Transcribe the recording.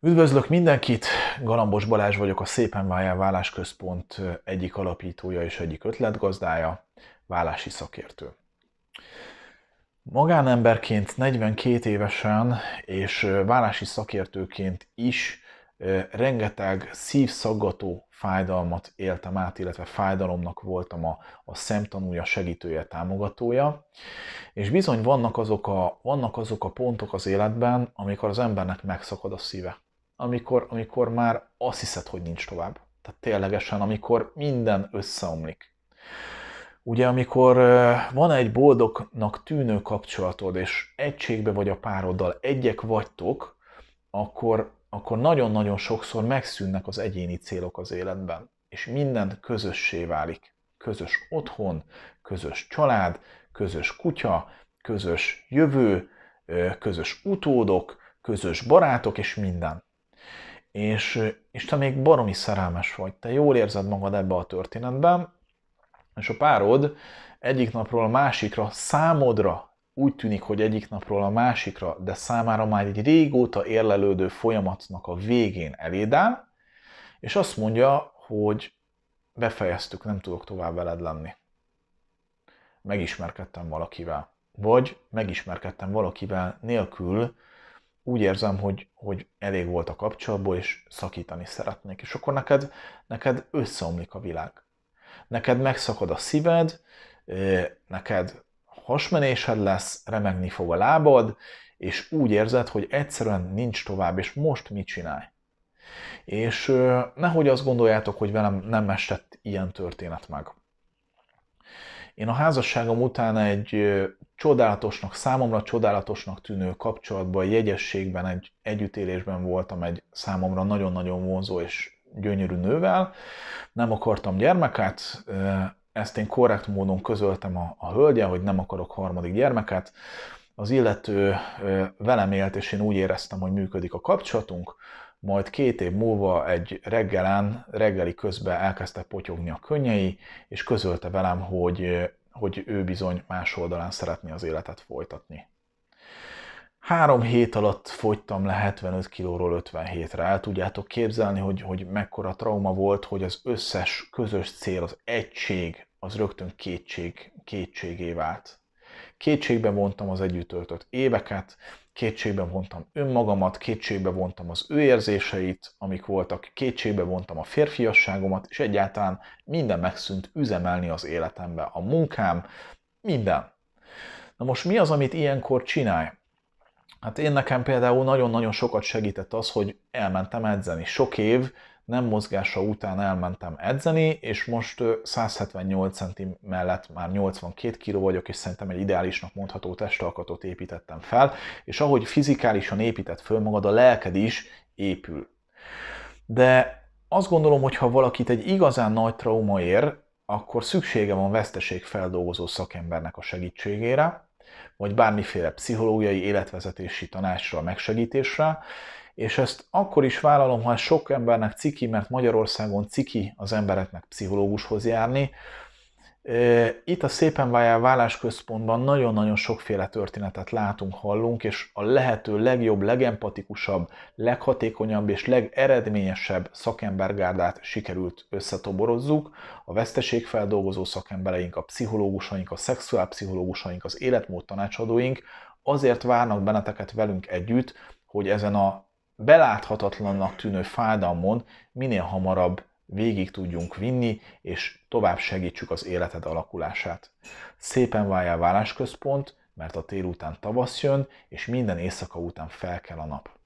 Üdvözlök mindenkit, Galambos Balázs vagyok, a Szépen Váljál Válás Központ egyik alapítója és egyik ötletgazdája, vállási szakértő. Magánemberként 42 évesen és vállási szakértőként is rengeteg szívszaggató fájdalmat éltem át, illetve fájdalomnak voltam a, a szemtanúja, segítője, támogatója. És bizony vannak azok, a, vannak azok a pontok az életben, amikor az embernek megszakad a szíve amikor, amikor már azt hiszed, hogy nincs tovább. Tehát ténylegesen, amikor minden összeomlik. Ugye, amikor van egy boldognak tűnő kapcsolatod, és egységbe vagy a pároddal, egyek vagytok, akkor, akkor nagyon-nagyon sokszor megszűnnek az egyéni célok az életben, és minden közössé válik. Közös otthon, közös család, közös kutya, közös jövő, közös utódok, közös barátok, és minden és, és te még baromi szerelmes vagy, te jól érzed magad ebbe a történetben, és a párod egyik napról a másikra, számodra úgy tűnik, hogy egyik napról a másikra, de számára már egy régóta érlelődő folyamatnak a végén áll, és azt mondja, hogy befejeztük, nem tudok tovább veled lenni. Megismerkedtem valakivel. Vagy megismerkedtem valakivel nélkül, úgy érzem, hogy, hogy elég volt a kapcsolatból, és szakítani szeretnék. És akkor neked, neked összeomlik a világ. Neked megszakad a szíved, neked hasmenésed lesz, remegni fog a lábad, és úgy érzed, hogy egyszerűen nincs tovább, és most mit csinálj? És nehogy azt gondoljátok, hogy velem nem esett ilyen történet meg. Én a házasságom után egy csodálatosnak, számomra csodálatosnak tűnő kapcsolatban, jegyességben, egy együttélésben voltam egy számomra nagyon-nagyon vonzó és gyönyörű nővel. Nem akartam gyermeket, ezt én korrekt módon közöltem a, a hölgye, hogy nem akarok harmadik gyermeket. Az illető velem élt, és én úgy éreztem, hogy működik a kapcsolatunk majd két év múlva egy reggelen, reggeli közben elkezdte potyogni a könnyei, és közölte velem, hogy, hogy ő bizony más oldalán szeretné az életet folytatni. Három hét alatt fogytam le 75 kilóról 57-re. El tudjátok képzelni, hogy, hogy mekkora trauma volt, hogy az összes közös cél, az egység, az rögtön kétség, kétségé vált. Kétségbe vontam az együtt töltött éveket, kétségbe vontam önmagamat, kétségbe vontam az ő érzéseit, amik voltak, kétségbe vontam a férfiasságomat, és egyáltalán minden megszűnt üzemelni az életembe, a munkám, minden. Na most mi az, amit ilyenkor csinálj? Hát én nekem például nagyon-nagyon sokat segített az, hogy elmentem edzeni. Sok év nem mozgása után elmentem edzeni, és most 178 cm mellett már 82 kg vagyok, és szerintem egy ideálisnak mondható testalkatot építettem fel, és ahogy fizikálisan épített föl magad, a lelked is épül. De azt gondolom, hogy ha valakit egy igazán nagy trauma ér, akkor szüksége van veszteségfeldolgozó szakembernek a segítségére, vagy bármiféle pszichológiai életvezetési tanácsra, megsegítésre, és ezt akkor is vállalom, ha sok embernek ciki, mert Magyarországon ciki az embereknek pszichológushoz járni, itt a Szépenvájá vállásközpontban nagyon-nagyon sokféle történetet látunk, hallunk, és a lehető legjobb, legempatikusabb, leghatékonyabb és legeredményesebb szakembergárdát sikerült összetoborozzuk. A veszteségfeldolgozó szakembereink, a pszichológusaink, a szexuálpszichológusaink, az életmód tanácsadóink azért várnak benneteket velünk együtt, hogy ezen a beláthatatlannak tűnő fájdalmon minél hamarabb végig tudjunk vinni, és tovább segítsük az életed alakulását. Szépen váljál vállásközpont, mert a tél után tavasz jön, és minden éjszaka után fel kell a nap.